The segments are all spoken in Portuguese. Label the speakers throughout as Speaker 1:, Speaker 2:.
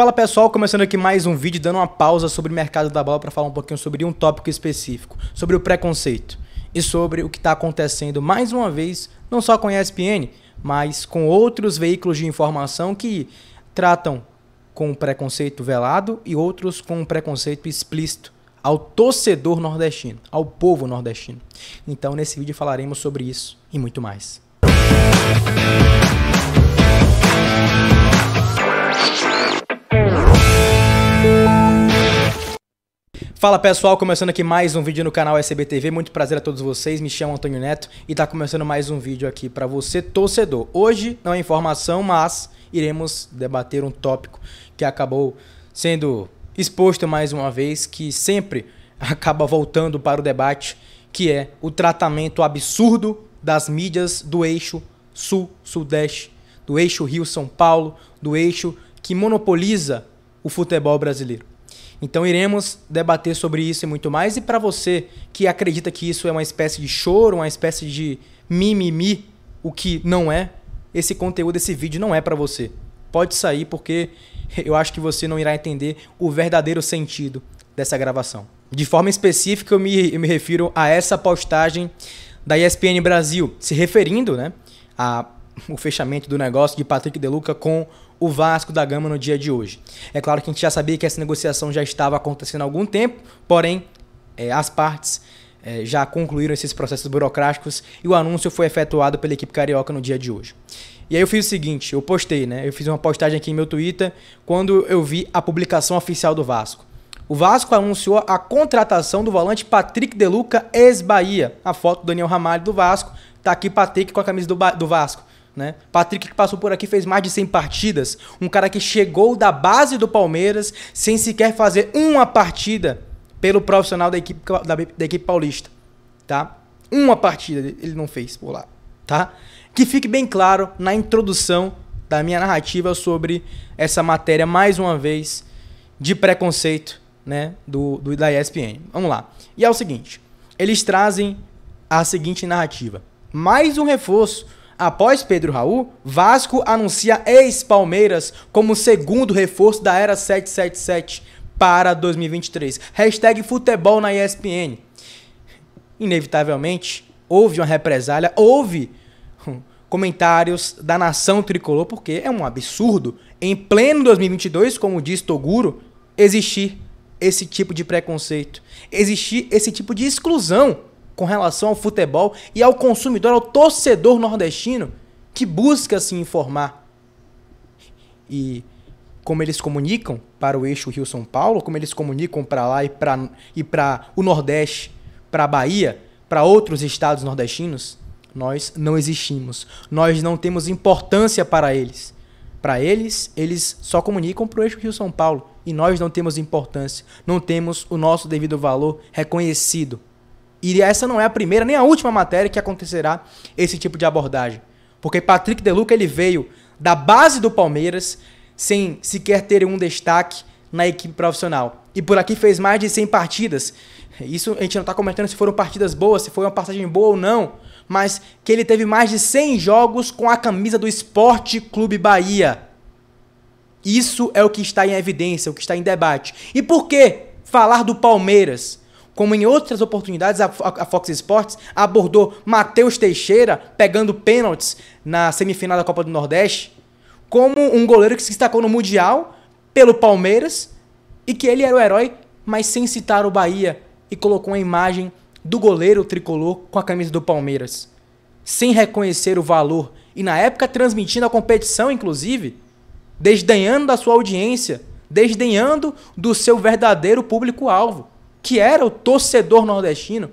Speaker 1: Fala pessoal, começando aqui mais um vídeo, dando uma pausa sobre o mercado da bola para falar um pouquinho sobre um tópico específico, sobre o preconceito e sobre o que está acontecendo mais uma vez, não só com a ESPN, mas com outros veículos de informação que tratam com preconceito velado e outros com preconceito explícito ao torcedor nordestino, ao povo nordestino. Então, nesse vídeo falaremos sobre isso e muito mais. Música Fala pessoal, começando aqui mais um vídeo no canal SBTV. Muito prazer a todos vocês. Me chamo Antônio Neto e tá começando mais um vídeo aqui para você, torcedor. Hoje não é informação, mas iremos debater um tópico que acabou sendo exposto mais uma vez, que sempre acaba voltando para o debate, que é o tratamento absurdo das mídias do eixo sul-sudeste, do eixo Rio-São Paulo, do eixo que monopoliza o futebol brasileiro. Então iremos debater sobre isso e muito mais. E para você que acredita que isso é uma espécie de choro, uma espécie de mimimi, o que não é, esse conteúdo, esse vídeo não é para você. Pode sair porque eu acho que você não irá entender o verdadeiro sentido dessa gravação. De forma específica, eu me, eu me refiro a essa postagem da ESPN Brasil, se referindo né, ao fechamento do negócio de Patrick Deluca com o Vasco da Gama no dia de hoje. É claro que a gente já sabia que essa negociação já estava acontecendo há algum tempo, porém é, as partes é, já concluíram esses processos burocráticos e o anúncio foi efetuado pela equipe carioca no dia de hoje. E aí eu fiz o seguinte, eu postei, né? Eu fiz uma postagem aqui em meu Twitter quando eu vi a publicação oficial do Vasco. O Vasco anunciou a contratação do volante Patrick Deluca ex-Bahia. A foto do Daniel Ramalho do Vasco. Tá aqui Patrick com a camisa do, ba do Vasco. Né? Patrick que passou por aqui fez mais de 100 partidas, um cara que chegou da base do Palmeiras sem sequer fazer uma partida pelo profissional da equipe, da, da equipe paulista, tá? Uma partida ele não fez por lá, tá? Que fique bem claro na introdução da minha narrativa sobre essa matéria mais uma vez de preconceito, né, do, do da ESPN. Vamos lá. E é o seguinte, eles trazem a seguinte narrativa: mais um reforço Após Pedro Raul, Vasco anuncia ex-Palmeiras como segundo reforço da era 777 para 2023. Hashtag futebol na ESPN. Inevitavelmente, houve uma represália, houve hum, comentários da nação tricolor, porque é um absurdo, em pleno 2022, como diz Toguro, existir esse tipo de preconceito, existir esse tipo de exclusão com relação ao futebol e ao consumidor, ao torcedor nordestino que busca se informar. E como eles comunicam para o eixo Rio-São Paulo, como eles comunicam para lá e para e o Nordeste, para a Bahia, para outros estados nordestinos, nós não existimos. Nós não temos importância para eles. Para eles, eles só comunicam para o eixo Rio-São Paulo e nós não temos importância, não temos o nosso devido valor reconhecido. E essa não é a primeira nem a última matéria que acontecerá esse tipo de abordagem. Porque Patrick Deluca ele veio da base do Palmeiras sem sequer ter um destaque na equipe profissional. E por aqui fez mais de 100 partidas. Isso a gente não está comentando se foram partidas boas, se foi uma passagem boa ou não, mas que ele teve mais de 100 jogos com a camisa do Esporte Clube Bahia. Isso é o que está em evidência, o que está em debate. E por que falar do Palmeiras? como em outras oportunidades, a, Fox Sports abordou Matheus Teixeira pegando pênaltis na semifinal da Copa do Nordeste, como um goleiro que se destacou no Mundial pelo Palmeiras e que ele era o herói, mas sem citar o Bahia e colocou a imagem do goleiro tricolor com a camisa do Palmeiras, sem reconhecer o valor e na época transmitindo a competição, inclusive, desdenhando da sua audiência, desdenhando do seu verdadeiro público-alvo que era o torcedor nordestino,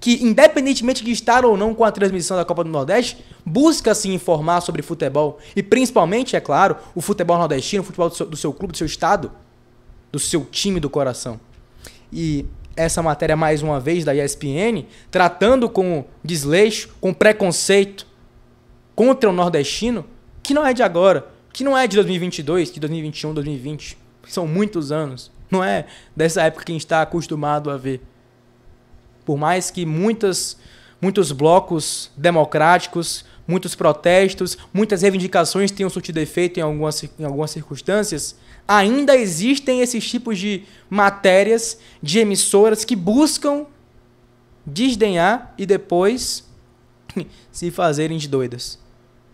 Speaker 1: que independentemente de estar ou não com a transmissão da Copa do Nordeste, busca se informar sobre futebol e principalmente, é claro, o futebol nordestino, o futebol do seu, do seu clube, do seu estado, do seu time do coração. E essa matéria mais uma vez da ESPN, tratando com desleixo, com preconceito contra o nordestino, que não é de agora, que não é de 2022, de 2021, 2020, são muitos anos. Não é dessa época que a gente está acostumado a ver. Por mais que muitas, muitos blocos democráticos, muitos protestos, muitas reivindicações tenham surtido efeito em algumas, em algumas circunstâncias, ainda existem esses tipos de matérias, de emissoras que buscam desdenhar e depois se fazerem de doidas.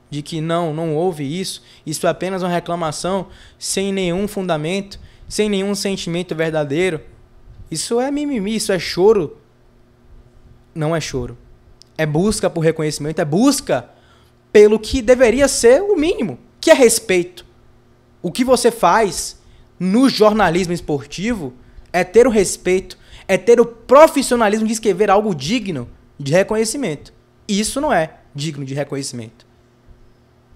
Speaker 1: De que não, não houve isso, isso é apenas uma reclamação sem nenhum fundamento, sem nenhum sentimento verdadeiro, isso é mimimi, isso é choro. Não é choro. É busca por reconhecimento, é busca pelo que deveria ser o mínimo, que é respeito. O que você faz no jornalismo esportivo é ter o respeito, é ter o profissionalismo de escrever algo digno de reconhecimento. Isso não é digno de reconhecimento.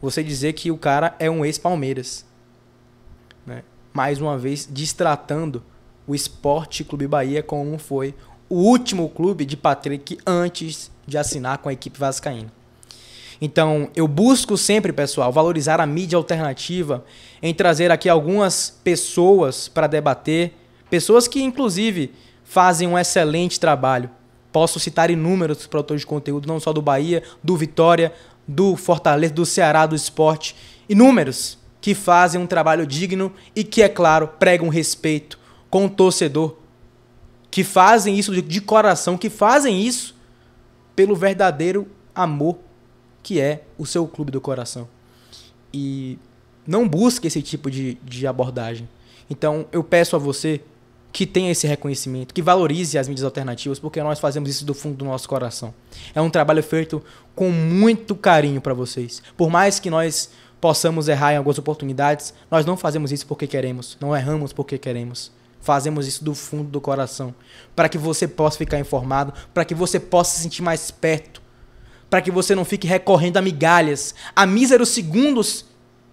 Speaker 1: Você dizer que o cara é um ex-Palmeiras mais uma vez destratando o Esporte Clube Bahia como foi o último clube de Patrick antes de assinar com a equipe vascaína. Então, eu busco sempre, pessoal, valorizar a mídia alternativa em trazer aqui algumas pessoas para debater, pessoas que inclusive fazem um excelente trabalho. Posso citar inúmeros produtores de conteúdo, não só do Bahia, do Vitória, do Fortaleza, do Ceará, do Esporte, inúmeros que fazem um trabalho digno e que, é claro, pregam respeito com o torcedor, que fazem isso de coração, que fazem isso pelo verdadeiro amor que é o seu clube do coração. E não busque esse tipo de, de abordagem. Então eu peço a você que tenha esse reconhecimento, que valorize as mídias alternativas, porque nós fazemos isso do fundo do nosso coração. É um trabalho feito com muito carinho para vocês. Por mais que nós possamos errar em algumas oportunidades. Nós não fazemos isso porque queremos, não erramos porque queremos. Fazemos isso do fundo do coração, para que você possa ficar informado, para que você possa se sentir mais perto, para que você não fique recorrendo a migalhas, a míseros segundos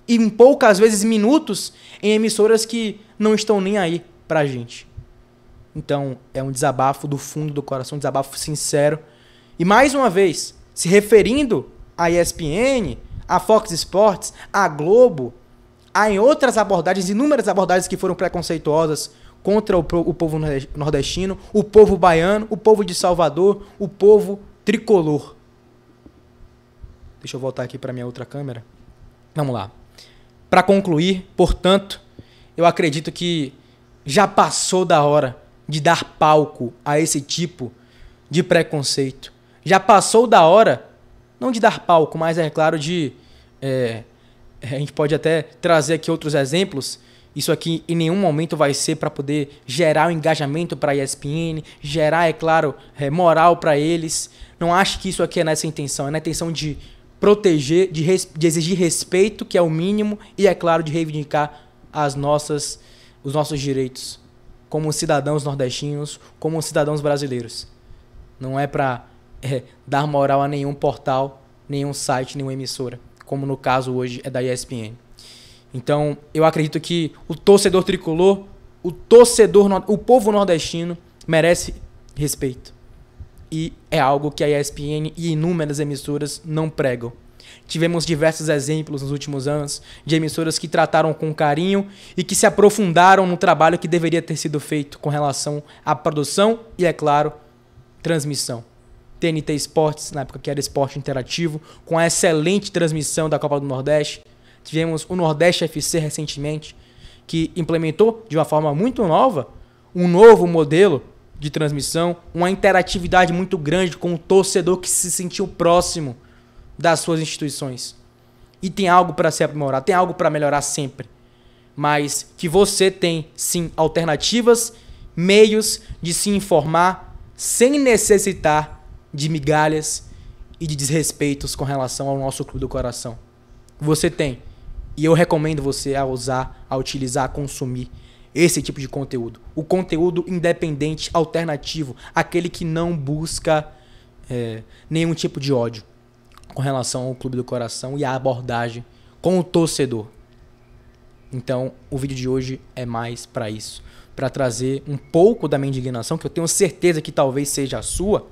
Speaker 1: e em poucas vezes minutos em emissoras que não estão nem aí pra gente. Então, é um desabafo do fundo do coração, um desabafo sincero. E mais uma vez, se referindo à ESPN, a Fox Sports, a Globo, há em outras abordagens, inúmeras abordagens que foram preconceituosas contra o, povo nordestino, o povo baiano, o povo de Salvador, o povo tricolor. Deixa eu voltar aqui para minha outra câmera. Vamos lá. Para concluir, portanto, eu acredito que já passou da hora de dar palco a esse tipo de preconceito. Já passou da hora não de dar palco, mas é claro de. É, é, a gente pode até trazer aqui outros exemplos. Isso aqui em nenhum momento vai ser para poder gerar o um engajamento para a ESPN, gerar, é claro, é, moral para eles. Não acho que isso aqui é nessa intenção, é na intenção de proteger, de, res, de, exigir respeito, que é o mínimo, e é claro, de reivindicar as nossas, os nossos direitos como cidadãos nordestinos, como cidadãos brasileiros. Não é para é, dar moral a nenhum portal, nenhum site, nenhuma emissora, como no caso hoje é da ESPN. Então, eu acredito que o torcedor tricolor, o torcedor, o povo nordestino merece respeito. E é algo que a ESPN e inúmeras emissoras não pregam. Tivemos diversos exemplos nos últimos anos de emissoras que trataram com carinho e que se aprofundaram no trabalho que deveria ter sido feito com relação à produção e, é claro, transmissão. TNT Esportes, na época que era esporte interativo, com a excelente transmissão da Copa do Nordeste. Tivemos o Nordeste FC recentemente, que implementou de uma forma muito nova um novo modelo de transmissão, uma interatividade muito grande com o torcedor que se sentiu próximo das suas instituições. E tem algo para se aprimorar, tem algo para melhorar sempre. Mas que você tem sim alternativas, meios de se informar sem necessitar de migalhas e de desrespeitos com relação ao nosso clube do coração. Você tem. E eu recomendo você a usar, a utilizar, a consumir esse tipo de conteúdo. O conteúdo independente, alternativo, aquele que não busca é, nenhum tipo de ódio com relação ao clube do coração e à abordagem com o torcedor. Então, o vídeo de hoje é mais para isso, para trazer um pouco da minha indignação que eu tenho certeza que talvez seja a sua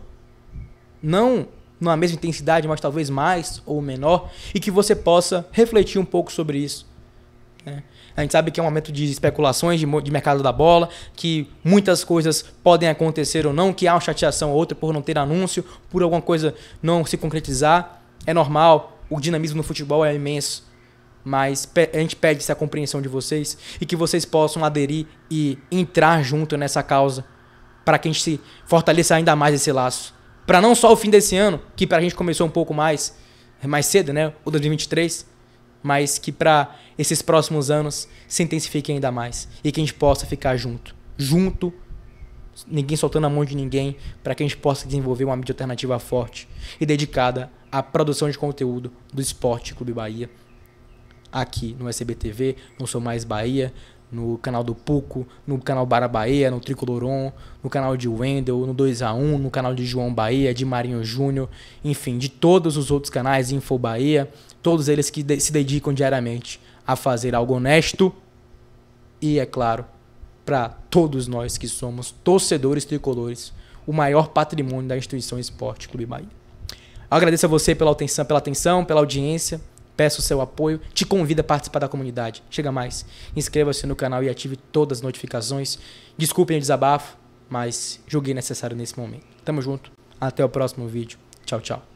Speaker 1: não na mesma intensidade, mas talvez mais ou menor, e que você possa refletir um pouco sobre isso. Né? A gente sabe que é um momento de especulações, de, de, mercado da bola, que muitas coisas podem acontecer ou não, que há uma chateação ou outra por não ter anúncio, por alguma coisa não se concretizar. É normal, o dinamismo no futebol é imenso. Mas a gente pede essa compreensão de vocês e que vocês possam aderir e entrar junto nessa causa para que a gente se fortaleça ainda mais esse laço para não só o fim desse ano, que para a gente começou um pouco mais, mais cedo, né? O 2023, mas que para esses próximos anos se intensifiquem ainda mais e que a gente possa ficar junto, junto, ninguém soltando a mão de ninguém, para que a gente possa desenvolver uma mídia alternativa forte e dedicada à produção de conteúdo do Esporte Clube Bahia aqui no SBTV, não sou mais Bahia, no canal do Puco, no canal Bara Bahia, no Tricoloron, no canal de Wendel, no 2x1, no canal de João Bahia, de Marinho Júnior, enfim, de todos os outros canais, Info Bahia, todos eles que de se dedicam diariamente a fazer algo honesto e, é claro, para todos nós que somos torcedores tricolores, o maior patrimônio da instituição Esporte Clube Bahia. Eu agradeço a você pela atenção, pela atenção, pela audiência peço o seu apoio, te convido a participar da comunidade. Chega mais, inscreva-se no canal e ative todas as notificações. Desculpem o desabafo, mas julguei necessário nesse momento. Tamo junto, até o próximo vídeo. Tchau, tchau.